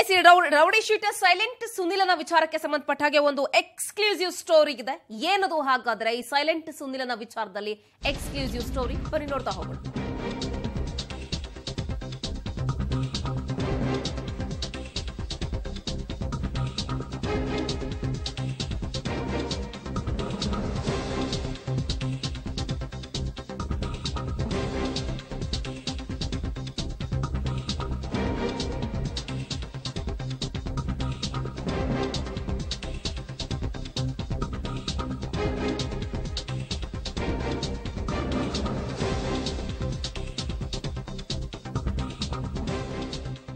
S rowdy sheeter silent ಸುನಿಲನ ವಿಚಾರಕ್ಕೆ ಸಂಬಂಧಪಟ್ಟ ಹಾಗೆ ಒಂದು ಎಕ್ಸ್ಕ್ಲೂಸಿವ್ ಸ್ಟೋರಿ ಇದೆ ಏನದು ಹಾಗಾದ್ರೆ ಈ ಸೈಲೆಂಟ್ ಸುನಿಲನ ವಿಚಾರದಲ್ಲಿ ಎಕ್ಸ್ಕ್ಲೂಸಿವ್ ಸ್ಟೋರಿ ಬನ್ನಿ ನೋಡ್ತಾ ಹೋಗೋಣ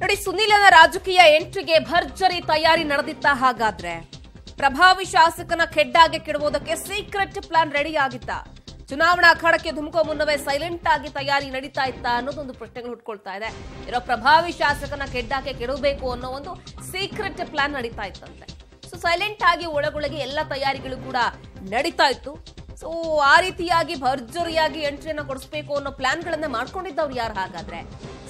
ಕಡೆ ಸುನೀಲನ ರಾಜಕೀಯ ಎಂಟ್ರಿಗೆ ಭರ್ಜರಿ ತಯಾರಿ ನಡೆದಿತ್ತ ಹಾಗಾದ್ರೆ ಪ್ರಭಾವಿ ಶಾಸಕನ ಖೆಡ್ಡಾಗೆ ಕೆಡುವುದಕ್ಕೆ ಸೀಕ್ರೆಟ್ ಪ್ಲಾನ್ ರೆಡಿ ಆಗಿತ್ತ ಚುನಾವಣಾ ಅಖಾಡಕ್ಕೆ ಧುಮುಕೋ ಮುನ್ನವೇ ಸೈಲೆಂಟ್ ಆಗಿ ತಯಾರಿ ನಡೀತಾ ಇತ್ತ ಅನ್ನೋದೊಂದು ಪ್ರಶ್ನೆಗಳು ಹುಟ್ಕೊಳ್ತಾ ಇದೆ ಇರೋ ಪ್ರಭಾವಿ ಶಾಸಕನ ಖೆಡ್ಡಾಗೆ ಕೆಡಬೇಕು ಅನ್ನೋ ಒಂದು ಸೀಕ್ರೆಟ್ ಪ್ಲಾನ್ ನಡೀತಾ ಇತ್ತಂತೆ ಸೊ ಸೈಲೆಂಟ್ ಆಗಿ ಒಳಗೊಳಗೆ ಎಲ್ಲ ತಯಾರಿಗಳು ಕೂಡ ನಡೀತಾ ಇತ್ತು ಸೊ ಆ ರೀತಿಯಾಗಿ ಭರ್ಜರಿಯಾಗಿ ಎಂಟ್ರಿಯನ್ನು ಕೊಡಿಸಬೇಕು ಅನ್ನೋ ಪ್ಲಾನ್ಗಳನ್ನ ಮಾಡ್ಕೊಂಡಿದ್ದವ್ರು ಯಾರು ಹಾಗಾದ್ರೆ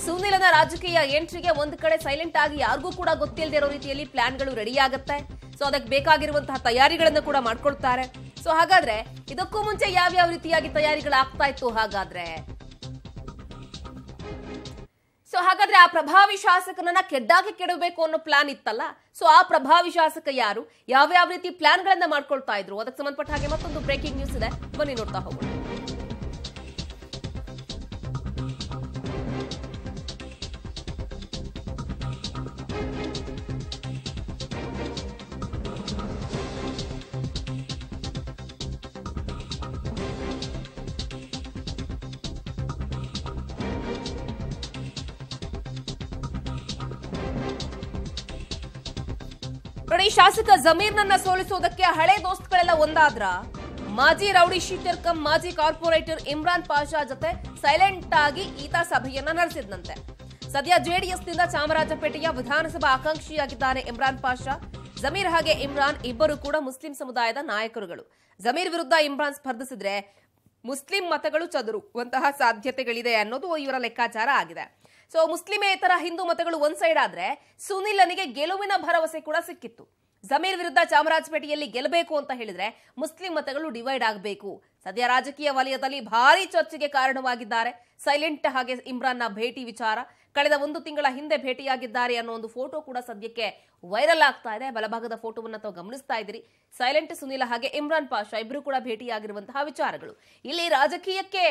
ಸುನಿಲನ ರಾಜಕೀಯ ಎಂಟ್ರಿಗೆ ಒಂದು ಕಡೆ ಸೈಲೆಂಟ್ ಆಗಿ ಯಾರಿಗೂ ಕೂಡ ಗೊತ್ತಿಲ್ಲದೆ ಇರೋ ರೀತಿಯಲ್ಲಿ ಪ್ಲಾನ್ಗಳು ರೆಡಿ ಆಗುತ್ತೆ ಸೊ ಅದಕ್ಕೆ ಬೇಕಾಗಿರುವಂತಹ ತಯಾರಿಗಳನ್ನು ಕೂಡ ಮಾಡ್ಕೊಳ್ತಾರೆ ಸೊ ಹಾಗಾದ್ರೆ ಇದಕ್ಕೂ ಮುಂಚೆ ಯಾವ್ಯಾವ ರೀತಿಯಾಗಿ ತಯಾರಿಗಳಾಗ್ತಾ ಇತ್ತು ಹಾಗಾದ್ರೆ ಸೊ ಹಾಗಾದ್ರೆ ಆ ಪ್ರಭಾವಿ ಶಾಸಕನನ್ನ ಕೆಡ್ಡಾಗಿ ಕೆಡಬೇಕು ಅನ್ನೋ ಪ್ಲಾನ್ ಇತ್ತಲ್ಲ ಸೊ ಆ ಪ್ರಭಾವಿ ಶಾಸಕ ಯಾರು ಯಾವ್ಯಾವ ರೀತಿ ಪ್ಲಾನ್ಗಳನ್ನ ಮಾಡ್ಕೊಳ್ತಾ ಇದ್ರು ಅದಕ್ಕೆ ಸಂಬಂಧಪಟ್ಟ ಹಾಗೆ ಮತ್ತೊಂದು ಬ್ರೇಕಿಂಗ್ ನ್ಯೂಸ್ ಇದೆ ಬನ್ನಿ ನೋಡ್ತಾ ಹೋಗೋಣ ನೋಡಿ ಶಾಸಕ ನನ್ನ ಸೋಲಿಸೋದಕ್ಕೆ ಹಳೆ ದೋಸ್ತ್ಗಳೆಲ್ಲ ಒಂದಾದ್ರ ಮಾಜಿ ರೌಡಿ ಶೀಟರ್ ಮಾಜಿ ಕಾರ್ಪೊರೇಟರ್ ಇಮ್ರಾನ್ ಪಾಷಾ ಜೊತೆ ಸೈಲೆಂಟ್ ಆಗಿ ಈತ ಸಭೆಯನ್ನ ನಡೆಸಿದಂತೆ ಸದ್ಯ ನಿಂದ ಚಾಮರಾಜಪೇಟೆಯ ವಿಧಾನಸಭಾ ಆಕಾಂಕ್ಷಿಯಾಗಿದ್ದಾನೆ ಇಮ್ರಾನ್ ಪಾಷಾ ಜಮೀರ್ ಹಾಗೆ ಇಮ್ರಾನ್ ಇಬ್ಬರು ಕೂಡ ಮುಸ್ಲಿಂ ಸಮುದಾಯದ ನಾಯಕರುಗಳು ಜಮೀರ್ ವಿರುದ್ಧ ಇಮ್ರಾನ್ ಸ್ಪರ್ಧಿಸಿದ್ರೆ ಮುಸ್ಲಿಂ ಮತಗಳು ಚದುರುವಂತಹ ಸಾಧ್ಯತೆಗಳಿದೆ ಅನ್ನೋದು ಇವರ ಲೆಕ್ಕಾಚಾರ ಆಗಿದೆ ಸೊ ಮುಸ್ಲಿಮೇತರ ಹಿಂದೂ ಮತಗಳು ಒಂದ್ ಸೈಡ್ ಆದ್ರೆ ಸುನಿಲನಿಗೆ ಗೆಲುವಿನ ಭರವಸೆ ಕೂಡ ಸಿಕ್ಕಿತ್ತು ಜಮೀರ್ ವಿರುದ್ಧ ಚಾಮರಾಜಪೇಟೆಯಲ್ಲಿ ಗೆಲ್ಲಬೇಕು ಅಂತ ಹೇಳಿದ್ರೆ ಮುಸ್ಲಿಂ ಮತಗಳು ಡಿವೈಡ್ ಆಗಬೇಕು ಸದ್ಯ ರಾಜಕೀಯ ವಲಯದಲ್ಲಿ ಭಾರಿ ಚರ್ಚೆಗೆ ಕಾರಣವಾಗಿದ್ದಾರೆ ಸೈಲೆಂಟ್ ಹಾಗೆ ಇಮ್ರಾನ್ನ ಭೇಟಿ ವಿಚಾರ ಕಳೆದ ಒಂದು ತಿಂಗಳ ಹಿಂದೆ ಭೇಟಿಯಾಗಿದ್ದಾರೆ ಅನ್ನೋ ಒಂದು ಫೋಟೋ ಕೂಡ ಸದ್ಯಕ್ಕೆ ವೈರಲ್ ಆಗ್ತಾ ಇದೆ ಬಲಭಾಗದ ಫೋಟೋವನ್ನು ತಾವು ಗಮನಿಸ್ತಾ ಇದ್ದೀರಿ ಸೈಲೆಂಟ್ ಸುನಿಲ್ ಹಾಗೆ ಇಮ್ರಾನ್ ಪಾಷಾ ಇಬ್ರು ಕೂಡ ಭೇಟಿಯಾಗಿರುವಂತಹ ವಿಚಾರಗಳು ಇಲ್ಲಿ ರಾಜಕೀಯಕ್ಕೆ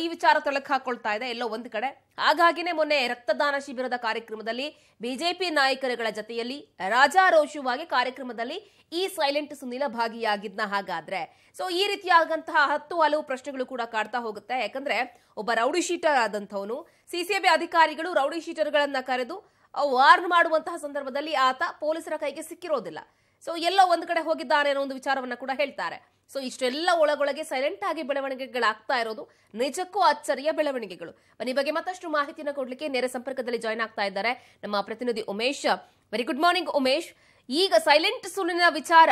ಈ ವಿಚಾರ ತೊಳಕ್ ಹಾಕೊಳ್ತಾ ಇದೆ ಎಲ್ಲೋ ಒಂದು ಕಡೆ ಹಾಗಾಗಿನೇ ಮೊನ್ನೆ ರಕ್ತದಾನ ಶಿಬಿರದ ಕಾರ್ಯಕ್ರಮದಲ್ಲಿ ಬಿಜೆಪಿ ನಾಯಕರುಗಳ ಜತೆಯಲ್ಲಿ ರಾಜಾರೋಷವಾಗಿ ಕಾರ್ಯಕ್ರಮದಲ್ಲಿ ಈ ಸೈಲೆಂಟ್ ಸುನಿಲ ಭಾಗಿಯಾಗಿದ್ನ ಹಾಗಾದ್ರೆ ಸೊ ಈ ರೀತಿಯಾದಂತಹ ಹತ್ತು ಹಲವು ಪ್ರಶ್ನೆಗಳು ಕೂಡ ಕಾಡ್ತಾ ಹೋಗುತ್ತೆ ಯಾಕಂದ್ರೆ ಒಬ್ಬ ರೌಡಿ ಶೀಟರ್ ಆದಂಥವನು ಸಿಸಿಬಿ ಅಧಿಕಾರಿಗಳು ರೌಡಿ ಶೀಟರ್ಗಳನ್ನ ಕರೆದು ವಾರ್ನ್ ಮಾಡುವಂತಹ ಸಂದರ್ಭದಲ್ಲಿ ಆತ ಪೊಲೀಸರ ಕೈಗೆ ಸಿಕ್ಕಿರೋದಿಲ್ಲ ಸೊ ಎಲ್ಲೋ ಒಂದು ಕಡೆ ಹೋಗಿದ್ದಾನೆ ಅನ್ನೋ ಒಂದು ವಿಚಾರವನ್ನ ಕೂಡ ಹೇಳ್ತಾರೆ ಸೊ ಇಷ್ಟೆಲ್ಲ ಒಳಗೊಳಗೆ ಸೈಲೆಂಟ್ ಆಗಿ ಬೆಳವಣಿಗೆಗಳಾಗ್ತಾ ಇರೋದು ನಿಜಕ್ಕೂ ಅಚ್ಚರಿಯ ಬೆಳವಣಿಗೆಗಳು ಈ ಬಗ್ಗೆ ಮತ್ತಷ್ಟು ಮಾಹಿತಿನ ಕೊಡ್ಲಿಕ್ಕೆ ನೇರ ಸಂಪರ್ಕದಲ್ಲಿ ಜಾಯ್ನ್ ಆಗ್ತಾ ಇದ್ದಾರೆ ನಮ್ಮ ಪ್ರತಿನಿಧಿ Umesh very good morning Umesh ಈಗ ಸೈಲೆಂಟ್ ಸುಳ್ಳಿನ ವಿಚಾರ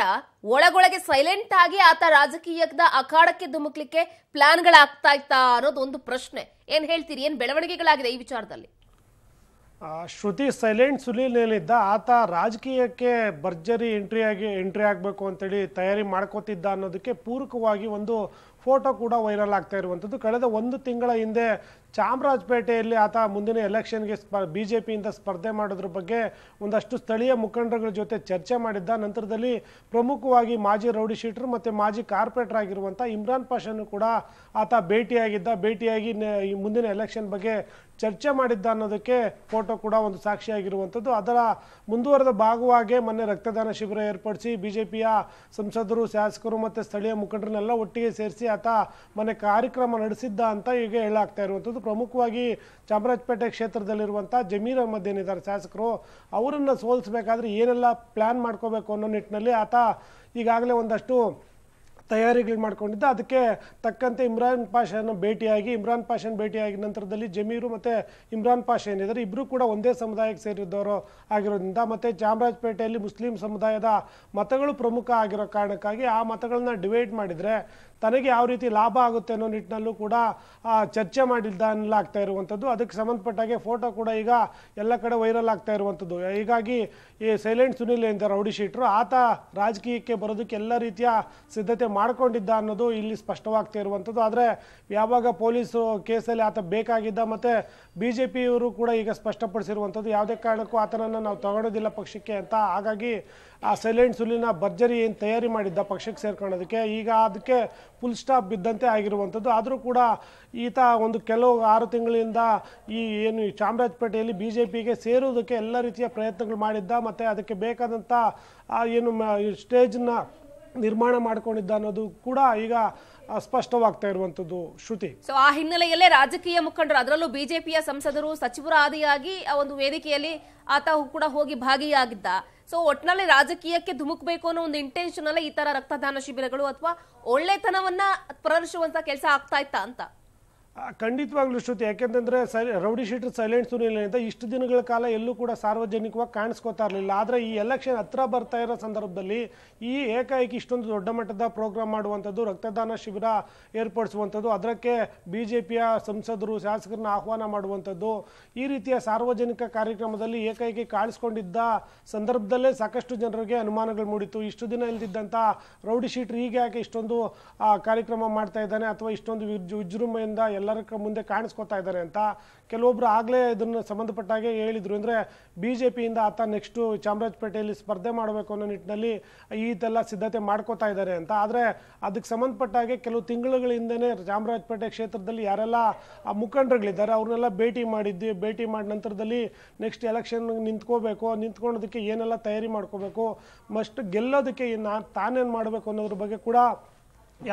ಒಳಗೊಳಗೆ ಸೈಲೆಂಟ್ ಆಗಿ ಆತ ರಾಜಕೀಯದ ಅಖಾಡಕ್ಕೆ ಧುಮುಕ್ಲಿಕ್ಕೆ ಪ್ಲಾನ್ಗಳಾಗ್ತಾ ಇತ್ತಾ ಅನ್ನೋದು ಒಂದು ಪ್ರಶ್ನೆ ಏನ್ ಹೇಳ್ತೀರಿ ಏನ್ ಬೆಳವಣಿಗೆಗಳಾಗಿದೆ ಈ ವಿಚಾರದಲ್ಲಿ ಶ್ರುತಿ ಸೈಲೆಂಟ್ ಸುಲೀಲಿನಲ್ಲಿದ್ದ ಆತ ರಾಜಕೀಯಕ್ಕೆ ಭರ್ಜರಿ ಆಗಿ ಎಂಟ್ರಿ ಆಗಬೇಕು ಅಂತೇಳಿ ತಯಾರಿ ಮಾಡ್ಕೋತಿದ್ದ ಅನ್ನೋದಕ್ಕೆ ಪೂರಕವಾಗಿ ಒಂದು ಫೋಟೋ ಕೂಡ ವೈರಲ್ ಆಗ್ತಾ ಇರುವಂಥದ್ದು ಕಳೆದ ಒಂದು ತಿಂಗಳ ಹಿಂದೆ ಚಾಮರಾಜಪೇಟೆಯಲ್ಲಿ ಆತ ಮುಂದಿನ ಎಲೆಕ್ಷನ್ಗೆ ಸ್ಪ ಬಿ ಜೆ ಪಿಯಿಂದ ಸ್ಪರ್ಧೆ ಮಾಡೋದ್ರ ಬಗ್ಗೆ ಒಂದಷ್ಟು ಸ್ಥಳೀಯ ಮುಖಂಡರುಗಳ ಜೊತೆ ಚರ್ಚೆ ಮಾಡಿದ್ದ ನಂತರದಲ್ಲಿ ಪ್ರಮುಖವಾಗಿ ಮಾಜಿ ರೌಡಿ ಶೀಟರ್ ಮತ್ತು ಮಾಜಿ ಕಾರ್ಪೊರೇಟರ್ ಆಗಿರುವಂಥ ಇಮ್ರಾನ್ ಪಾಷನ್ನು ಕೂಡ ಆತ ಭೇಟಿಯಾಗಿದ್ದ ಭೇಟಿಯಾಗಿ ಈ ಮುಂದಿನ ಎಲೆಕ್ಷನ್ ಬಗ್ಗೆ ಚರ್ಚೆ ಮಾಡಿದ್ದ ಅನ್ನೋದಕ್ಕೆ ಫೋಟೋ ಕೂಡ ಒಂದು ಸಾಕ್ಷಿಯಾಗಿರುವಂಥದ್ದು ಅದರ ಮುಂದುವರೆದ ಭಾಗವಾಗಿ ಮೊನ್ನೆ ರಕ್ತದಾನ ಶಿಬಿರ ಏರ್ಪಡಿಸಿ ಬಿ ಜೆ ಪಿಯ ಸಂಸದರು ಶಾಸಕರು ಮತ್ತು ಸ್ಥಳೀಯ ಮುಖಂಡರನ್ನೆಲ್ಲ ಒಟ್ಟಿಗೆ ಸೇರಿಸಿ ಆತ ಮೊನ್ನೆ ಕಾರ್ಯಕ್ರಮ ನಡೆಸಿದ್ದ ಅಂತ ಈಗ ಹೇಳಾಗ್ತಾ ಇರುವಂಥದ್ದು ಪ್ರಮುಖವಾಗಿ ಚಾಮರಾಜಪೇಟೆ ಕ್ಷೇತ್ರದಲ್ಲಿರುವಂಥ ಜಮೀರ್ ಅಹಮದ್ ಏನಿದ್ದಾರೆ ಶಾಸಕರು ಅವರನ್ನು ಸೋಲಿಸ್ಬೇಕಾದ್ರೆ ಏನೆಲ್ಲ ಪ್ಲ್ಯಾನ್ ಮಾಡ್ಕೋಬೇಕು ಅನ್ನೋ ನಿಟ್ಟಿನಲ್ಲಿ ಆತ ಈಗಾಗಲೇ ಒಂದಷ್ಟು ತಯಾರಿಗಳು ಮಾಡ್ಕೊಂಡಿದ್ದ ಅದಕ್ಕೆ ತಕ್ಕಂತೆ ಇಮ್ರಾನ್ ಪಾಷಾನ ಭೇಟಿಯಾಗಿ ಇಮ್ರಾನ್ ಪಾಷನ್ ಭೇಟಿಯಾಗಿ ನಂತರದಲ್ಲಿ ಜಮೀರು ಮತ್ತು ಇಮ್ರಾನ್ ಪಾಷ ಏನಿದ್ದಾರೆ ಇಬ್ಬರು ಕೂಡ ಒಂದೇ ಸಮುದಾಯಕ್ಕೆ ಸೇರಿದ್ದವರು ಆಗಿರೋದ್ರಿಂದ ಮತ್ತು ಚಾಮರಾಜಪೇಟೆಯಲ್ಲಿ ಮುಸ್ಲಿಂ ಸಮುದಾಯದ ಮತಗಳು ಪ್ರಮುಖ ಆಗಿರೋ ಕಾರಣಕ್ಕಾಗಿ ಆ ಮತಗಳನ್ನ ಡಿವೈಡ್ ಮಾಡಿದರೆ ತನಗೆ ಯಾವ ರೀತಿ ಲಾಭ ಆಗುತ್ತೆ ಅನ್ನೋ ನಿಟ್ಟಿನಲ್ಲೂ ಕೂಡ ಚರ್ಚೆ ಮಾಡಿದ್ದ ಅನ್ನಲಾಗ್ತಾ ಇರುವಂಥದ್ದು ಅದಕ್ಕೆ ಸಂಬಂಧಪಟ್ಟಾಗೆ ಫೋಟೋ ಕೂಡ ಈಗ ಎಲ್ಲ ಕಡೆ ವೈರಲ್ ಆಗ್ತಾ ಇರುವಂಥದ್ದು ಹೀಗಾಗಿ ಈ ಸೈಲೆಂಟ್ ಸುನಿಲ್ ಎಂದ ರೌಡಿ ಶೀಟ್ರು ಆತ ರಾಜಕೀಯಕ್ಕೆ ಬರೋದಕ್ಕೆ ಎಲ್ಲ ರೀತಿಯ ಸಿದ್ಧತೆ ಮಾಡಿ ಮಾಡ್ಕೊಂಡಿದ್ದ ಅನ್ನೋದು ಇಲ್ಲಿ ಸ್ಪಷ್ಟವಾಗ್ತಾ ಇರುವಂಥದ್ದು ಆದರೆ ಯಾವಾಗ ಪೊಲೀಸು ಕೇಸಲ್ಲಿ ಆತ ಬೇಕಾಗಿದ್ದ ಮತ್ತು ಬಿ ಜೆ ಪಿಯವರು ಕೂಡ ಈಗ ಸ್ಪಷ್ಟಪಡಿಸಿರುವಂಥದ್ದು ಯಾವುದೇ ಕಾರಣಕ್ಕೂ ಆತನನ್ನು ನಾವು ತಗೊಳ್ಳೋದಿಲ್ಲ ಪಕ್ಷಕ್ಕೆ ಅಂತ ಹಾಗಾಗಿ ಆ ಸೈಲೆಂಟ್ ಸುಲಿನ ಭರ್ಜರಿ ಏನು ತಯಾರಿ ಮಾಡಿದ್ದ ಪಕ್ಷಕ್ಕೆ ಸೇರ್ಕೊಳ್ಳೋದಕ್ಕೆ ಈಗ ಅದಕ್ಕೆ ಫುಲ್ ಸ್ಟಾಪ್ ಬಿದ್ದಂತೆ ಆಗಿರುವಂಥದ್ದು ಆದರೂ ಕೂಡ ಈತ ಒಂದು ಕೆಲವು ಆರು ತಿಂಗಳಿಂದ ಈ ಏನು ಚಾಮರಾಜಪೇಟೆಯಲ್ಲಿ ಬಿ ಜೆ ಪಿಗೆ ಸೇರೋದಕ್ಕೆ ಎಲ್ಲ ರೀತಿಯ ಪ್ರಯತ್ನಗಳು ಮಾಡಿದ್ದ ಮತ್ತು ಅದಕ್ಕೆ ಬೇಕಾದಂಥ ಏನು ಸ್ಟೇಜ್ನ ನಿರ್ಮಾಣ ಮಾಡ್ಕೊಂಡಿದ್ದ ಅನ್ನೋದು ಕೂಡ ಈಗ ಸ್ಪಷ್ಟವಾಗ್ತಾ ಇರುವಂತದ್ದು ಶ್ರುತಿ ಸೊ ಆ ಹಿನ್ನೆಲೆಯಲ್ಲೇ ರಾಜಕೀಯ ಮುಖಂಡರು ಅದರಲ್ಲೂ ಬಿಜೆಪಿಯ ಸಂಸದರು ಸಚಿವರ ಆದಿಯಾಗಿ ಆ ಒಂದು ವೇದಿಕೆಯಲ್ಲಿ ಆತ ಕೂಡ ಹೋಗಿ ಭಾಗಿಯಾಗಿದ್ದ ಸೊ ಒಟ್ನಲ್ಲಿ ರಾಜಕೀಯಕ್ಕೆ ಧುಮುಕ್ಬೇಕು ಅನ್ನೋ ಒಂದು ಇಂಟೆನ್ಷನ್ ಅಲ್ಲೇ ಈ ತರ ರಕ್ತದಾನ ಶಿಬಿರಗಳು ಅಥವಾ ಒಳ್ಳೆತನವನ್ನ ಪ್ರದರ್ಶಿಸುವಂತ ಕೆಲಸ ಆಗ್ತಾ ಇತ್ತ ಅಂತ ಖಂಡಿತವಾಗ್ಲು ಶ್ರುತಿ ಯಾಕೆಂತಂದರೆ ಸೈ ರೌಡಿ ಶೀಟರ್ ಸೈಲೆಂಟ್ ಅಂತ ಇಷ್ಟು ದಿನಗಳ ಕಾಲ ಎಲ್ಲೂ ಕೂಡ ಸಾರ್ವಜನಿಕವಾಗಿ ಕಾಣಿಸ್ಕೋತಾ ಇರಲಿಲ್ಲ ಆದರೆ ಈ ಎಲೆಕ್ಷನ್ ಹತ್ರ ಬರ್ತಾ ಇರೋ ಸಂದರ್ಭದಲ್ಲಿ ಈ ಏಕಾಏಕಿ ಇಷ್ಟೊಂದು ದೊಡ್ಡ ಮಟ್ಟದ ಪ್ರೋಗ್ರಾಮ್ ಮಾಡುವಂಥದ್ದು ರಕ್ತದಾನ ಶಿಬಿರ ಏರ್ಪಡಿಸುವಂಥದ್ದು ಅದಕ್ಕೆ ಬಿ ಜೆ ಪಿಯ ಸಂಸದರು ಶಾಸಕರನ್ನ ಆಹ್ವಾನ ಮಾಡುವಂಥದ್ದು ಈ ರೀತಿಯ ಸಾರ್ವಜನಿಕ ಕಾರ್ಯಕ್ರಮದಲ್ಲಿ ಏಕಾಏಕಿ ಕಾಣಿಸ್ಕೊಂಡಿದ್ದ ಸಂದರ್ಭದಲ್ಲೇ ಸಾಕಷ್ಟು ಜನರಿಗೆ ಅನುಮಾನಗಳು ಮೂಡಿತು ಇಷ್ಟು ದಿನ ಇಲ್ದಿದ್ದಂಥ ರೌಡಿ ಶೀಟರ್ ಈಗ ಯಾಕೆ ಇಷ್ಟೊಂದು ಕಾರ್ಯಕ್ರಮ ಮಾಡ್ತಾ ಇದ್ದಾನೆ ಅಥವಾ ಇಷ್ಟೊಂದು ವಿಜೃಂಭೆಯಿಂದ ಎಲ್ಲರ ಮುಂದೆ ಕಾಣಿಸ್ಕೊತಾ ಇದ್ದಾರೆ ಅಂತ ಕೆಲವೊಬ್ಬರು ಆಗಲೇ ಇದನ್ನು ಸಂಬಂಧಪಟ್ಟಾಗೆ ಹೇಳಿದರು ಅಂದರೆ ಬಿ ಜೆ ಪಿಯಿಂದ ಆತ ನೆಕ್ಸ್ಟು ಚಾಮರಾಜಪೇಟೆಯಲ್ಲಿ ಸ್ಪರ್ಧೆ ಮಾಡಬೇಕು ಅನ್ನೋ ನಿಟ್ಟಿನಲ್ಲಿ ಈತೆಲ್ಲ ಸಿದ್ಧತೆ ಮಾಡ್ಕೋತಾ ಇದ್ದಾರೆ ಅಂತ ಆದರೆ ಅದಕ್ಕೆ ಸಂಬಂಧಪಟ್ಟಾಗೆ ಕೆಲವು ತಿಂಗಳುಗಳಿಂದನೇ ಚಾಮರಾಜಪೇಟೆ ಕ್ಷೇತ್ರದಲ್ಲಿ ಯಾರೆಲ್ಲ ಮುಖಂಡರುಗಳಿದ್ದಾರೆ ಅವ್ರನ್ನೆಲ್ಲ ಭೇಟಿ ಮಾಡಿದ್ದು ಭೇಟಿ ಮಾಡಿದ ನಂತರದಲ್ಲಿ ನೆಕ್ಸ್ಟ್ ಎಲೆಕ್ಷನ್ ನಿಂತ್ಕೋಬೇಕು ನಿಂತ್ಕೊಳೋದಕ್ಕೆ ಏನೆಲ್ಲ ತಯಾರಿ ಮಾಡ್ಕೋಬೇಕು ಮಸ್ಟ್ ಗೆಲ್ಲೋದಕ್ಕೆ ನಾನು ತಾನೇನು ಮಾಡಬೇಕು ಅನ್ನೋದ್ರ ಬಗ್ಗೆ ಕೂಡ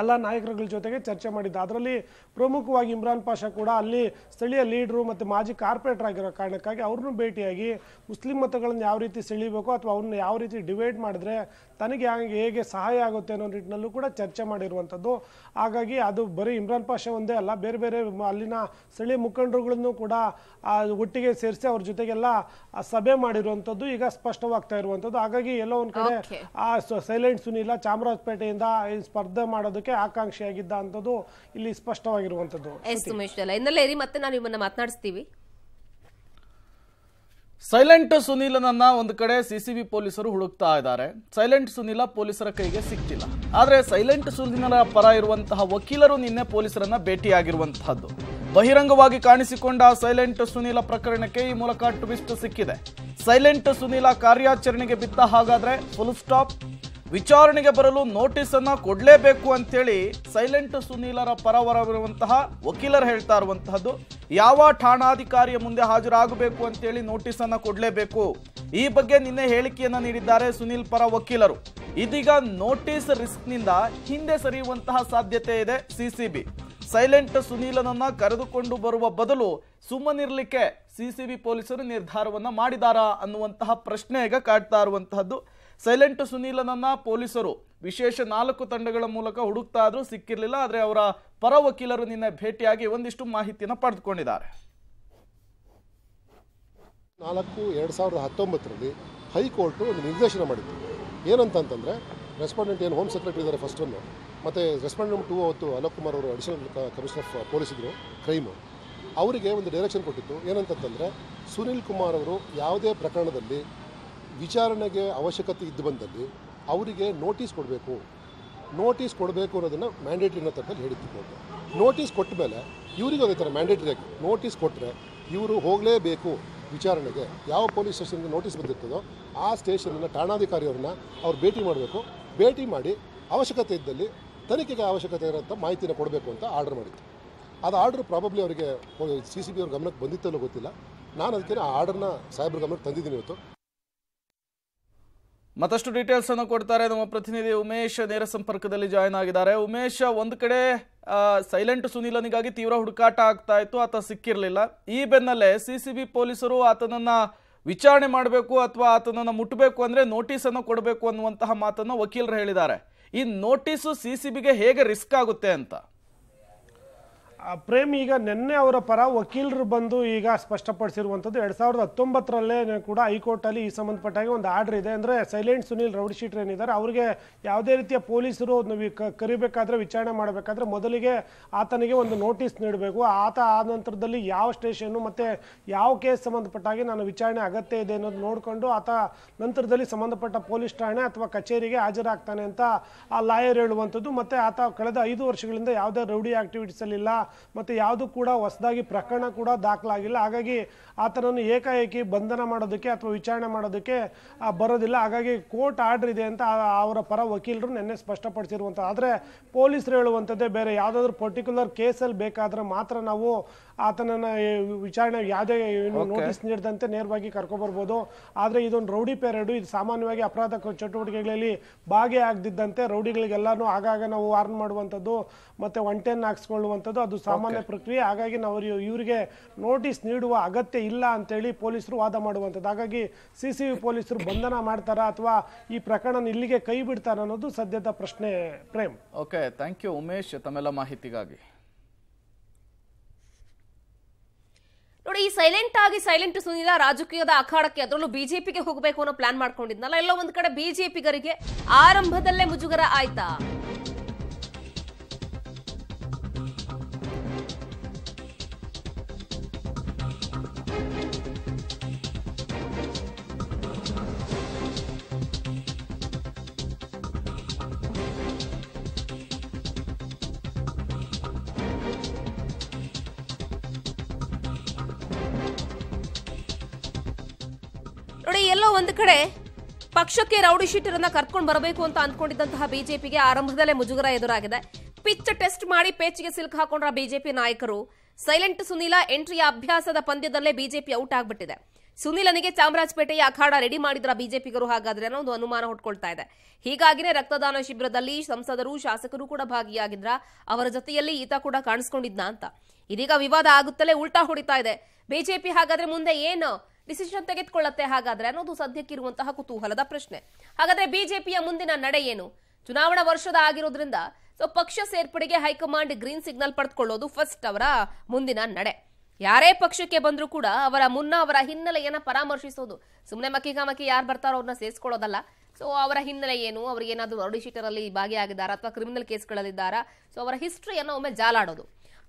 ಎಲ್ಲ ನಾಯಕರುಗಳ ಜೊತೆಗೆ ಚರ್ಚೆ ಮಾಡಿದ್ದ ಅದರಲ್ಲಿ ಪ್ರಮುಖವಾಗಿ ಇಮ್ರಾನ್ ಪಾಷಾ ಕೂಡ ಅಲ್ಲಿ ಸ್ಥಳೀಯ ಲೀಡ್ರು ಮತ್ತು ಮಾಜಿ ಕಾರ್ಪೊರೇಟರ್ ಆಗಿರೋ ಕಾರಣಕ್ಕಾಗಿ ಅವ್ರನ್ನೂ ಭೇಟಿಯಾಗಿ ಮುಸ್ಲಿಂ ಮತಗಳನ್ನು ಯಾವ ರೀತಿ ಸೆಳೀಬೇಕು ಅಥವಾ ಅವ್ರನ್ನ ಯಾವ ರೀತಿ ಡಿವೈಡ್ ಮಾಡಿದ್ರೆ ತನಗೆ ಹೇಗೆ ಸಹಾಯ ಆಗುತ್ತೆ ಅನ್ನೋ ನಿಟ್ಟಿನಲ್ಲೂ ಕೂಡ ಚರ್ಚೆ ಮಾಡಿರುವಂಥದ್ದು ಹಾಗಾಗಿ ಅದು ಬರೀ ಇಮ್ರಾನ್ ಪಾಷಾ ಒಂದೇ ಅಲ್ಲ ಬೇರೆ ಬೇರೆ ಅಲ್ಲಿನ ಸ್ಥಳೀಯ ಮುಖಂಡರುಗಳನ್ನು ಕೂಡ ಒಟ್ಟಿಗೆ ಸೇರಿಸಿ ಅವ್ರ ಜೊತೆಗೆಲ್ಲ ಸಭೆ ಮಾಡಿರುವಂಥದ್ದು ಈಗ ಸ್ಪಷ್ಟವಾಗ್ತಾ ಇರುವಂಥದ್ದು ಹಾಗಾಗಿ ಎಲ್ಲೋ ಒಂದು ಕಡೆ ಆ ಸೈಲೆಂಟ್ ಸುನಿಲ್ಲ ಚಾಮರಾಜಪೇಟೆಯಿಂದ ಸ್ಪರ್ಧೆ ಮಾಡೋದು ಅನ್ನೋದಕ್ಕೆ ಆಕಾಂಕ್ಷಿಯಾಗಿದ್ದ ಅಂತದ್ದು ಇಲ್ಲಿ ಸ್ಪಷ್ಟವಾಗಿರುವಂತದ್ದು ಇನ್ನಲ್ಲೇ ಮತ್ತೆ ನಾನು ನಿಮ್ಮನ್ನ ಮಾತನಾಡಿಸ್ತೀವಿ ಸೈಲೆಂಟ್ ಸುನೀಲನನ್ನ ಒಂದು ಕಡೆ ಸಿಸಿಬಿ ಪೊಲೀಸರು ಹುಡುಕ್ತಾ ಇದ್ದಾರೆ ಸೈಲೆಂಟ್ ಸುನೀಲ ಪೊಲೀಸರ ಕೈಗೆ ಸಿಕ್ತಿಲ್ಲ ಆದ್ರೆ ಸೈಲೆಂಟ್ ಸುನೀಲನ ಪರ ಇರುವಂತಹ ವಕೀಲರು ನಿನ್ನೆ ಪೊಲೀಸರನ್ನ ಭೇಟಿಯಾಗಿರುವಂತಹದ್ದು ಬಹಿರಂಗವಾಗಿ ಕಾಣಿಸಿಕೊಂಡ ಸೈಲೆಂಟ್ ಸುನೀಲ ಪ್ರಕರಣಕ್ಕೆ ಈ ಮೂಲಕ ಟ್ವಿಸ್ಟ್ ಸಿಕ್ಕಿದೆ ಸೈಲೆಂಟ್ ಸುನೀಲ ಕಾರ್ಯಾಚರಣೆಗೆ ಬಿತ್ತ ಹಾಗಾದ್ರೆ ಫುಲ್ ಸ್ಟಾಪ್ ವಿಚಾರಣೆಗೆ ಬರಲು ನೋಟಿಸ್ ಅನ್ನ ಕೊಡಲೇಬೇಕು ಅಂತೇಳಿ ಸೈಲೆಂಟ್ ಸುನೀಲರ ಪರವರವಿರುವಂತಹ ವಕೀಲರು ಹೇಳ್ತಾ ಇರುವಂತಹದ್ದು ಯಾವ ಠಾಣಾಧಿಕಾರಿಯ ಮುಂದೆ ಹಾಜರಾಗಬೇಕು ಅಂತೇಳಿ ನೋಟಿಸ್ ಅನ್ನ ಕೊಡಲೇಬೇಕು ಈ ಬಗ್ಗೆ ನಿನ್ನೆ ಹೇಳಿಕೆಯನ್ನ ನೀಡಿದ್ದಾರೆ ಸುನೀಲ್ ಪರ ವಕೀಲರು ಇದೀಗ ನೋಟಿಸ್ ರಿಸ್ಕ್ ನಿಂದ ಹಿಂದೆ ಸರಿಯುವಂತಹ ಸಾಧ್ಯತೆ ಇದೆ ಸಿಸಿಬಿ ಸೈಲೆಂಟ್ ಸುನೀಲನನ್ನ ಕರೆದುಕೊಂಡು ಬರುವ ಬದಲು ಸುಮ್ಮನಿರ್ಲಿಕ್ಕೆ ಸಿಸಿಬಿ ಪೊಲೀಸರು ನಿರ್ಧಾರವನ್ನ ಮಾಡಿದಾರಾ ಅನ್ನುವಂತಹ ಪ್ರಶ್ನೆ ಈಗ ಕಾಡ್ತಾ ಇರುವಂತಹದ್ದು ಸೈಲೆಂಟ್ ಸುನೀಲನನ್ನ ಪೊಲೀಸರು ವಿಶೇಷ ನಾಲ್ಕು ತಂಡಗಳ ಮೂಲಕ ಹುಡುಕ್ತಾ ಆದರೂ ಸಿಕ್ಕಿರಲಿಲ್ಲ ಆದರೆ ಅವರ ಪರ ವಕೀಲರು ನಿನ್ನೆ ಭೇಟಿಯಾಗಿ ಒಂದಿಷ್ಟು ಮಾಹಿತಿಯನ್ನು ಪಡೆದುಕೊಂಡಿದ್ದಾರೆ ನಾಲ್ಕು ಎರಡು ಸಾವಿರದ ಹತ್ತೊಂಬತ್ತರಲ್ಲಿ ಹೈಕೋರ್ಟು ಒಂದು ನಿರ್ದೇಶನ ಮಾಡಿತ್ತು ಏನಂತಂತಂದರೆ ರೆಸ್ಪಾಂಡೆಂಟ್ ಏನು ಹೋಮ್ ಸೆಕ್ರೆಟರಿ ಇದ್ದಾರೆ ಫಸ್ಟನ್ನು ಮತ್ತು ರೆಸ್ಪಾಂಡೆಂಟ್ ಟು ಟೂ ಅವತ್ತು ಅಲೋಕ್ ಕುಮಾರ್ ಅವರು ಅಡಿಷನಲ್ ಕಮಿಷನರ್ ಆಫ್ ಪೊಲೀಸ್ ಇದ್ದರು ಕ್ರೈಮ್ ಅವರಿಗೆ ಒಂದು ಡೈರೆಕ್ಷನ್ ಕೊಟ್ಟಿತ್ತು ಏನಂತಂತಂದರೆ ಸುನಿಲ್ ಕುಮಾರ್ ಅವರು ಯಾವುದೇ ಪ್ರಕರಣದಲ್ಲಿ ವಿಚಾರಣೆಗೆ ಅವಶ್ಯಕತೆ ಇದ್ದು ಬಂದಲ್ಲಿ ಅವರಿಗೆ ನೋಟಿಸ್ ಕೊಡಬೇಕು ನೋಟಿಸ್ ಕೊಡಬೇಕು ಅನ್ನೋದನ್ನು ಮ್ಯಾಂಡೇಟ್ರಿ ಅನ್ನೋ ಥರದಲ್ಲಿ ನೋಟಿಸ್ ಕೊಟ್ಟ ಮೇಲೆ ಇವರಿಗೆ ಅದೇ ಥರ ಮ್ಯಾಂಡೇಟ್ರಿಯಾಗಿ ನೋಟಿಸ್ ಕೊಟ್ಟರೆ ಇವರು ಹೋಗಲೇಬೇಕು ವಿಚಾರಣೆಗೆ ಯಾವ ಪೊಲೀಸ್ ಸ್ಟೇಷನ್ಗೆ ನೋಟಿಸ್ ಬಂದಿರ್ತದೋ ಆ ಸ್ಟೇಷನ್ನ ಠಾಣಾಧಿಕಾರಿಯವ್ರನ್ನ ಅವ್ರು ಭೇಟಿ ಮಾಡಬೇಕು ಭೇಟಿ ಮಾಡಿ ಅವಶ್ಯಕತೆ ಇದ್ದಲ್ಲಿ ತನಿಖೆಗೆ ಅವಶ್ಯಕತೆ ಇರೋಂಥ ಮಾಹಿತಿನ ಕೊಡಬೇಕು ಅಂತ ಆರ್ಡರ್ ಮಾಡಿತ್ತು ಅದು ಆರ್ಡ್ರ್ ಪ್ರಾಬಬ್ಲಿ ಅವರಿಗೆ ಸಿ ಸಿ ಬಿ ಅವ್ರ ಗಮನಕ್ಕೆ ಬಂದಿತ್ತಲ್ಲೋ ಗೊತ್ತಿಲ್ಲ ನಾನು ಅದಕ್ಕೆ ಆ ಆರ್ಡರ್ನ ಸಾಹೇಬ್ರ ಗಮನಕ್ಕೆ ತಂದಿದ್ದೀನಿ ಇವತ್ತು ಮತ್ತಷ್ಟು ಡೀಟೇಲ್ಸ್ ಅನ್ನು ಕೊಡ್ತಾರೆ ನಮ್ಮ ಪ್ರತಿನಿಧಿ ಉಮೇಶ್ ನೇರ ಸಂಪರ್ಕದಲ್ಲಿ ಜಾಯಿನ್ ಆಗಿದ್ದಾರೆ ಉಮೇಶ್ ಒಂದು ಕಡೆ ಸೈಲೆಂಟ್ ಸುನೀಲನಿಗಾಗಿ ತೀವ್ರ ಹುಡುಕಾಟ ಆಗ್ತಾ ಇತ್ತು ಆತ ಸಿಕ್ಕಿರಲಿಲ್ಲ ಈ ಬೆನ್ನಲ್ಲೇ ಸಿಸಿಬಿ ಪೊಲೀಸರು ಆತನನ್ನ ವಿಚಾರಣೆ ಮಾಡಬೇಕು ಅಥವಾ ಆತನನ್ನು ಮುಟ್ಟಬೇಕು ಅಂದ್ರೆ ನೋಟಿಸ್ ಅನ್ನು ಕೊಡಬೇಕು ಅನ್ನುವಂತಹ ಮಾತನ್ನು ವಕೀಲರು ಹೇಳಿದ್ದಾರೆ ಈ ನೋಟಿಸು ಸಿಸಿಬಿಗೆ ಹೇಗೆ ರಿಸ್ಕ್ ಆಗುತ್ತೆ ಅಂತ ಪ್ರೇಮ್ ಈಗ ನಿನ್ನೆ ಅವರ ಪರ ವಕೀಲರು ಬಂದು ಈಗ ಸ್ಪಷ್ಟಪಡಿಸಿರುವಂಥದ್ದು ಎರಡು ಸಾವಿರದ ಹತ್ತೊಂಬತ್ತರಲ್ಲೇ ಕೂಡ ಹೈಕೋರ್ಟಲ್ಲಿ ಈ ಸಂಬಂಧಪಟ್ಟಾಗಿ ಒಂದು ಆರ್ಡರ್ ಇದೆ ಅಂದರೆ ಸೈಲೆಂಟ್ ಸುನೀಲ್ ರೌಡಿ ಶೀಟ್ ಏನಿದ್ದಾರೆ ಅವರಿಗೆ ಯಾವುದೇ ರೀತಿಯ ಪೊಲೀಸರು ಕರಿಬೇಕಾದ್ರೆ ವಿಚಾರಣೆ ಮಾಡಬೇಕಾದ್ರೆ ಮೊದಲಿಗೆ ಆತನಿಗೆ ಒಂದು ನೋಟಿಸ್ ನೀಡಬೇಕು ಆತ ಆ ನಂತರದಲ್ಲಿ ಯಾವ ಸ್ಟೇಷನ್ನು ಮತ್ತು ಯಾವ ಕೇಸ್ ಸಂಬಂಧಪಟ್ಟಾಗಿ ನಾನು ವಿಚಾರಣೆ ಅಗತ್ಯ ಇದೆ ಅನ್ನೋದು ನೋಡಿಕೊಂಡು ಆತ ನಂತರದಲ್ಲಿ ಸಂಬಂಧಪಟ್ಟ ಪೊಲೀಸ್ ಠಾಣೆ ಅಥವಾ ಕಚೇರಿಗೆ ಹಾಜರಾಗ್ತಾನೆ ಅಂತ ಆ ಲಾಯರ್ ಹೇಳುವಂಥದ್ದು ಮತ್ತು ಆತ ಕಳೆದ ಐದು ವರ್ಷಗಳಿಂದ ಯಾವುದೇ ರೌಡಿ ಆಕ್ಟಿವಿಟೀಸಲ್ಲಿಲ್ಲ ಮತ್ತು ಯಾವುದು ಕೂಡ ಹೊಸದಾಗಿ ಪ್ರಕರಣ ಕೂಡ ದಾಖಲಾಗಿಲ್ಲ ಹಾಗಾಗಿ ಆತನನ್ನು ಏಕಾಏಕಿ ಬಂಧನ ಮಾಡೋದಕ್ಕೆ ಅಥವಾ ವಿಚಾರಣೆ ಮಾಡೋದಕ್ಕೆ ಬರೋದಿಲ್ಲ ಹಾಗಾಗಿ ಕೋರ್ಟ್ ಆರ್ಡರ್ ಇದೆ ಅಂತ ಅವರ ಪರ ವಕೀಲರು ನಿನ್ನೆ ಸ್ಪಷ್ಟಪಡಿಸಿರುವಂಥ ಆದರೆ ಪೊಲೀಸರು ಹೇಳುವಂಥದ್ದೇ ಬೇರೆ ಯಾವುದಾದ್ರೂ ಪರ್ಟಿಕ್ಯುಲರ್ ಕೇಸಲ್ಲಿ ಬೇಕಾದ್ರೆ ಮಾತ್ರ ನಾವು ಆತನನ್ನು ವಿಚಾರಣೆ ಯಾವುದೇ ನೋಟಿಸ್ ನೀಡದಂತೆ ನೇರವಾಗಿ ಕರ್ಕೊಬರ್ಬೋದು ಆದರೆ ಇದೊಂದು ರೌಡಿ ಪೇರೇಡು ಇದು ಸಾಮಾನ್ಯವಾಗಿ ಅಪರಾಧ ಚಟುವಟಿಕೆಗಳಲ್ಲಿ ಭಾಗಿಯಾಗದಿದ್ದಂತೆ ರೌಡಿಗಳಿಗೆಲ್ಲಾನು ಆಗಾಗ ನಾವು ವಾರ್ನ್ ಮಾಡುವಂಥದ್ದು ಮತ್ತೆ ಒಂಟೆಯನ್ನು ಹಾಕ್ಸ್ಕೊಳ್ಳುವಂಥದ್ದು ಅದು ಸಾಮಾನ್ಯ ಪ್ರಕ್ರಿಯೆ ಹಾಗಾಗಿ ನಾವು ಇವರಿಗೆ ನೋಟಿಸ್ ನೀಡುವ ಅಗತ್ಯ ಇಲ್ಲ ಅಂತೇಳಿ ಪೊಲೀಸರು ವಾದ ಮಾಡುವಂಥದ್ದು ಹಾಗಾಗಿ ಸಿ ಸಿ ಪೊಲೀಸರು ಬಂಧನ ಮಾಡ್ತಾರ ಅಥವಾ ಈ ಪ್ರಕರಣ ಇಲ್ಲಿಗೆ ಕೈ ಬಿಡ್ತಾರ ಅನ್ನೋದು ಸದ್ಯದ ಪ್ರಶ್ನೆ Prem okay thank you Umesh ತಮ್ಮೆಲ್ಲ ಮಾಹಿತಿಗಾಗಿ ನೋಡಿ ಈ ಸೈಲೆಂಟ್ ಆಗಿ ಸೈಲೆಂಟ್ ಸುನಿಲ ರಾಜಕೀಯದ ಅಖಾಡಕ್ಕೆ ಅದರಲ್ಲೂ ಬಿಜೆಪಿಗೆ ಹೋಗಬೇಕು ಅನ್ನೋ ಪ್ಲಾನ್ ಮಾಡ್ಕೊಂಡಿದ್ನಲ್ಲ ಎಲ್ಲೋ ಒಂದು ಕಡೆ ಬಿಜೆಪಿಗರಿಗೆ ಆರಂಭದಲ್ಲೇ ಮುಜುಗರ ಆಯ್ತಾ ಒಂದು ಕಡೆ ಪಕ್ಷಕ್ಕೆ ರೌಡಿ ಶೀಟರನ್ನ ಕರ್ಕೊಂಡು ಬರಬೇಕು ಅಂತ ಅಂದ್ಕೊಂಡಿದ್ದಂತಹ ಬಿಜೆಪಿಗೆ ಆರಂಭದಲ್ಲೇ ಮುಜುಗರ ಎದುರಾಗಿದೆ ಪಿಚ್ ಟೆಸ್ಟ್ ಮಾಡಿ ಪೇಚಿಗೆ ಸಿಲ್ಕ್ ಹಾಕೊಂಡ್ರ ಬಿಜೆಪಿ ನಾಯಕರು ಸೈಲೆಂಟ್ ಸುನೀಲ ಎಂಟ್ರಿ ಅಭ್ಯಾಸದ ಪಂದ್ಯದಲ್ಲೇ ಬಿಜೆಪಿ ಔಟ್ ಆಗ್ಬಿಟ್ಟಿದೆ ಸುನೀಲನಿಗೆ ಚಾಮರಾಜಪೇಟೆಯ ಅಖಾಡ ರೆಡಿ ಮಾಡಿದ್ರ ಬಿಜೆಪಿಗರು ಹಾಗಾದ್ರೆ ಅನ್ನೋ ಒಂದು ಅನುಮಾನ ಹೊಟ್ಕೊಳ್ತಾ ಇದೆ ಹೀಗಾಗಿನೇ ರಕ್ತದಾನ ಶಿಬಿರದಲ್ಲಿ ಸಂಸದರು ಶಾಸಕರು ಕೂಡ ಭಾಗಿಯಾಗಿದ್ರ ಅವರ ಜೊತೆಯಲ್ಲಿ ಈತ ಕೂಡ ಕಾಣಿಸ್ಕೊಂಡಿದ್ನಾ ಅಂತ ಇದೀಗ ವಿವಾದ ಆಗುತ್ತಲೇ ಉಲ್ಟಾ ಹೊಡಿತಾ ಇದೆ ಬಿಜೆಪಿ ಹಾಗಾದ್ರೆ ಮುಂದೆ ಏನು ಡಿಸಿಷನ್ ತೆಗೆದುಕೊಳ್ಳುತ್ತೆ ಹಾಗಾದ್ರೆ ಅನ್ನೋದು ಇರುವಂತಹ ಕುತೂಹಲದ ಪ್ರಶ್ನೆ ಹಾಗಾದ್ರೆ ಬಿಜೆಪಿಯ ಮುಂದಿನ ನಡೆ ಏನು ಚುನಾವಣಾ ವರ್ಷದ ಆಗಿರೋದ್ರಿಂದ ಸೊ ಪಕ್ಷ ಸೇರ್ಪಡೆಗೆ ಹೈಕಮಾಂಡ್ ಗ್ರೀನ್ ಸಿಗ್ನಲ್ ಪಡೆದುಕೊಳ್ಳೋದು ಫಸ್ಟ್ ಅವರ ಮುಂದಿನ ನಡೆ ಯಾರೇ ಪಕ್ಷಕ್ಕೆ ಬಂದರೂ ಕೂಡ ಅವರ ಮುನ್ನ ಅವರ ಹಿನ್ನೆಲೆಯನ್ನು ಪರಾಮರ್ಶಿಸೋದು ಸುಮ್ಮನೆ ಮಕ್ಕಿ ಕಾಮಕ್ಕಿ ಯಾರು ಬರ್ತಾರೋ ಅವ್ರನ್ನ ಸೇರಿಸ್ಕೊಳ್ಳೋದಲ್ಲ ಸೊ ಅವರ ಹಿನ್ನೆಲೆ ಏನು ಅವ್ರಿಗೆ ಏನಾದರೂ ರೌಡಿಶೀಟರಲ್ಲಿ ಭಾಗಿಯಾಗಿದ್ದಾರಾ ಅಥವಾ ಕ್ರಿಮಿನಲ್ ಕೇಸ್ಗಳಲ್ಲಿದ್ದಾರಾ ಸೊ ಅವರ ಹಿಸ್ಟ್ರಿಯನ್ನು ಒಮ್ಮೆ ಜಾಲಾಡೋದು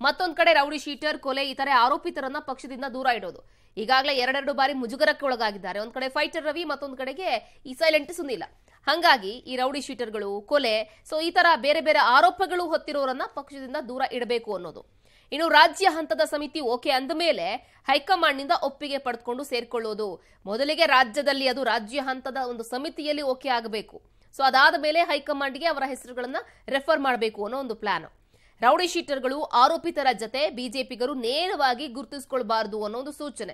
ಮತ್ತೊಂದು ಕಡೆ ರೌಡಿ ಶೀಟರ್ ಕೊಲೆ ಇತರೆ ಆರೋಪಿತರನ್ನ ಪಕ್ಷದಿಂದ ದೂರ ಇಡೋದು ಈಗಾಗಲೇ ಎರಡೆರಡು ಬಾರಿ ಮುಜುಗರಕ್ಕೆ ಒಳಗಾಗಿದ್ದಾರೆ ಒಂದ್ ಕಡೆ ಫೈಟರ್ ರವಿ ಮತ್ತೊಂದು ಕಡೆಗೆ ಈ ಸೈಲೆಂಟ್ ಸುನಿಲ ಹಂಗಾಗಿ ಈ ರೌಡಿ ಶೀಟರ್ಗಳು ಕೊಲೆ ಸೊ ಈ ತರ ಬೇರೆ ಬೇರೆ ಆರೋಪಗಳು ಹೊತ್ತಿರೋರನ್ನ ಪಕ್ಷದಿಂದ ದೂರ ಇಡಬೇಕು ಅನ್ನೋದು ಇನ್ನು ರಾಜ್ಯ ಹಂತದ ಸಮಿತಿ ಓಕೆ ಅಂದ ಮೇಲೆ ಹೈಕಮಾಂಡ್ನಿಂದ ಒಪ್ಪಿಗೆ ಪಡೆದುಕೊಂಡು ಸೇರ್ಕೊಳ್ಳೋದು ಮೊದಲಿಗೆ ರಾಜ್ಯದಲ್ಲಿ ಅದು ರಾಜ್ಯ ಹಂತದ ಒಂದು ಸಮಿತಿಯಲ್ಲಿ ಓಕೆ ಆಗಬೇಕು ಸೊ ಅದಾದ ಮೇಲೆ ಹೈಕಮಾಂಡ್ಗೆ ಅವರ ಹೆಸರುಗಳನ್ನ ರೆಫರ್ ಮಾಡಬೇಕು ಅನ್ನೋ ಒಂದು ಪ್ಲಾನ್ ರೌಡಿ ಶೀಟರ್ಗಳು ಆರೋಪಿತರ ಜತೆ ಬಿಜೆಪಿಗರು ನೇರವಾಗಿ ಗುರುತಿಸಿಕೊಳ್ಬಾರದು ಅನ್ನೋ ಒಂದು ಸೂಚನೆ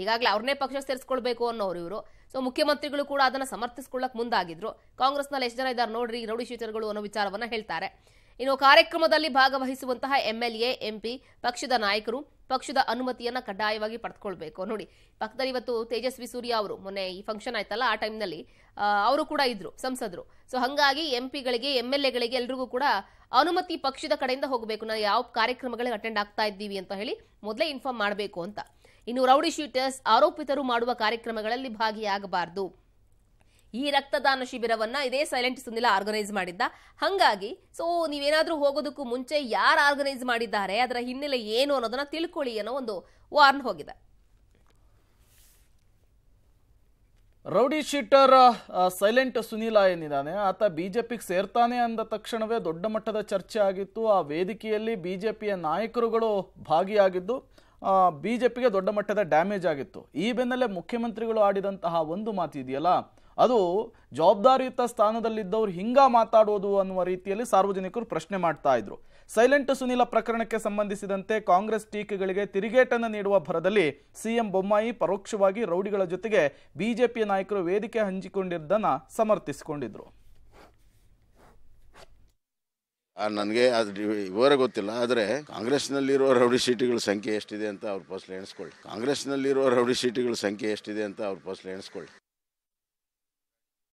ಈಗಾಗಲೇ ಅವ್ರನ್ನೇ ಪಕ್ಷ ಸೇರಿಸ್ಕೊಳ್ಬೇಕು ಅನ್ನೋರು ಇವರು ಸೊ ಮುಖ್ಯಮಂತ್ರಿಗಳು ಕೂಡ ಅದನ್ನ ಸಮರ್ಥಿಸ್ಕೊಳ್ಳಕ್ಕೆ ಮುಂದಾಗಿದ್ರು ಕಾಂಗ್ರೆಸ್ನಲ್ಲಿ ಎಷ್ಟು ಜನ ಇದ್ದಾರೆ ನೋಡ್ರಿ ಶೀಟರ್ಗಳು ಅನ್ನೋ ವಿಚಾರವನ್ನ ಹೇಳ್ತಾರೆ ಇನ್ನು ಕಾರ್ಯಕ್ರಮದಲ್ಲಿ ಭಾಗವಹಿಸುವಂತಹ ಎಂಎಲ್ಎ ಎಂಪಿ ಪಕ್ಷದ ನಾಯಕರು ಪಕ್ಷದ ಅನುಮತಿಯನ್ನ ಕಡ್ಡಾಯವಾಗಿ ಪಡ್ಕೊಳ್ಬೇಕು ನೋಡಿ ಪಕ್ಕದಲ್ಲಿ ಇವತ್ತು ತೇಜಸ್ವಿ ಸೂರ್ಯ ಅವರು ಮೊನ್ನೆ ಈ ಫಂಕ್ಷನ್ ಆಯ್ತಲ್ಲ ಆ ಟೈಮ್ನಲ್ಲಿ ಅವರು ಕೂಡ ಇದ್ರು ಸಂಸದರು ಸೊ ಹಂಗಾಗಿ ಎಂಪಿಗಳಿಗೆ ಎಂ ಎಲ್ ಎಗಳಿಗೆ ಎಲ್ರಿಗೂ ಕೂಡ ಅನುಮತಿ ಪಕ್ಷದ ಕಡೆಯಿಂದ ಹೋಗಬೇಕು ನಾವು ಯಾವ ಕಾರ್ಯಕ್ರಮಗಳಿಗೆ ಅಟೆಂಡ್ ಆಗ್ತಾ ಇದ್ದೀವಿ ಅಂತ ಹೇಳಿ ಮೊದಲೇ ಇನ್ಫಾರ್ಮ್ ಮಾಡಬೇಕು ಅಂತ ಇನ್ನು ರೌಡಿ ಶೀಟರ್ಸ್ ಆರೋಪಿತರು ಮಾಡುವ ಕಾರ್ಯಕ್ರಮಗಳಲ್ಲಿ ಭಾಗಿಯಾಗಬಾರದು ಈ ರಕ್ತದಾನ ಶಿಬಿರವನ್ನ ಇದೇ ಸೈಲೆಂಟ್ ಸುನಿಲ ಆರ್ಗನೈಸ್ ಮಾಡಿದ್ದ ಹಂಗಾಗಿ ಸೊ ನೀವೇನಾದ್ರೂ ಹೋಗೋದಕ್ಕೂ ಮುಂಚೆ ಯಾರು ಆರ್ಗನೈಸ್ ಮಾಡಿದ್ದಾರೆ ಅದರ ಹಿನ್ನೆಲೆ ಏನು ಅನ್ನೋದನ್ನ ತಿಳ್ಕೊಳ್ಳಿ ಅನ್ನೋ ಒಂದು ವಾರ್ನ್ ಹೋಗಿದೆ ರೌಡಿ ಶೀಟರ್ ಸೈಲೆಂಟ್ ಸುನಿಲ ಏನಿದ್ದಾನೆ ಆತ ಬಿಜೆಪಿಗೆ ಸೇರ್ತಾನೆ ಅಂದ ತಕ್ಷಣವೇ ದೊಡ್ಡ ಮಟ್ಟದ ಚರ್ಚೆ ಆಗಿತ್ತು ಆ ವೇದಿಕೆಯಲ್ಲಿ ಬಿಜೆಪಿಯ ನಾಯಕರುಗಳು ಭಾಗಿಯಾಗಿದ್ದು ಬಿ ಜೆ ಪಿಗೆ ದೊಡ್ಡ ಮಟ್ಟದ ಡ್ಯಾಮೇಜ್ ಆಗಿತ್ತು ಈ ಬೆನ್ನಲ್ಲೇ ಮುಖ್ಯಮಂತ್ರಿಗಳು ಆಡಿದಂತಹ ಒಂದು ಮಾತು ಇದೆಯಲ್ಲ ಅದು ಜವಾಬ್ದಾರಿಯುತ ಸ್ಥಾನದಲ್ಲಿದ್ದವರು ಹಿಂಗ ಮಾತಾಡೋದು ಅನ್ನುವ ರೀತಿಯಲ್ಲಿ ಸಾರ್ವಜನಿಕರು ಪ್ರಶ್ನೆ ಮಾಡ್ತಾ ಇದ್ರು ಸೈಲೆಂಟ್ ಸುನಿಲ ಪ್ರಕರಣಕ್ಕೆ ಸಂಬಂಧಿಸಿದಂತೆ ಕಾಂಗ್ರೆಸ್ ಟೀಕೆಗಳಿಗೆ ತಿರುಗೇಟನ್ನು ನೀಡುವ ಭರದಲ್ಲಿ ಸಿಎಂ ಬೊಮ್ಮಾಯಿ ಪರೋಕ್ಷವಾಗಿ ರೌಡಿಗಳ ಜೊತೆಗೆ ಬಿಜೆಪಿ ನಾಯಕರು ವೇದಿಕೆ ಹಂಚಿಕೊಂಡಿದ್ದನ್ನು ಸಮರ್ಥಿಸಿಕೊಂಡಿದ್ರು ನನಗೆ ಅದು ವಿವರ ಗೊತ್ತಿಲ್ಲ ಆದರೆ ಕಾಂಗ್ರೆಸ್ನಲ್ಲಿರುವ ರೌಡಿ ಸೀಟುಗಳ ಸಂಖ್ಯೆ ಎಷ್ಟಿದೆ ಅಂತ ಅವ್ರ ಫಸ್ಟ್ ಎಣಿಸ್ಕೊಳ್ಳಿ ಕಾಂಗ್ರೆಸ್ನಲ್ಲಿರುವ ರೌಡಿ ಸೀಟುಗಳ ಸಂಖ್ಯೆ ಎಷ್ಟಿದೆ ಅಂತ ಅವ್ರ ಫಸ್ಟ್ ಎಣಿಸ್ಕೊಳ್ಳಿ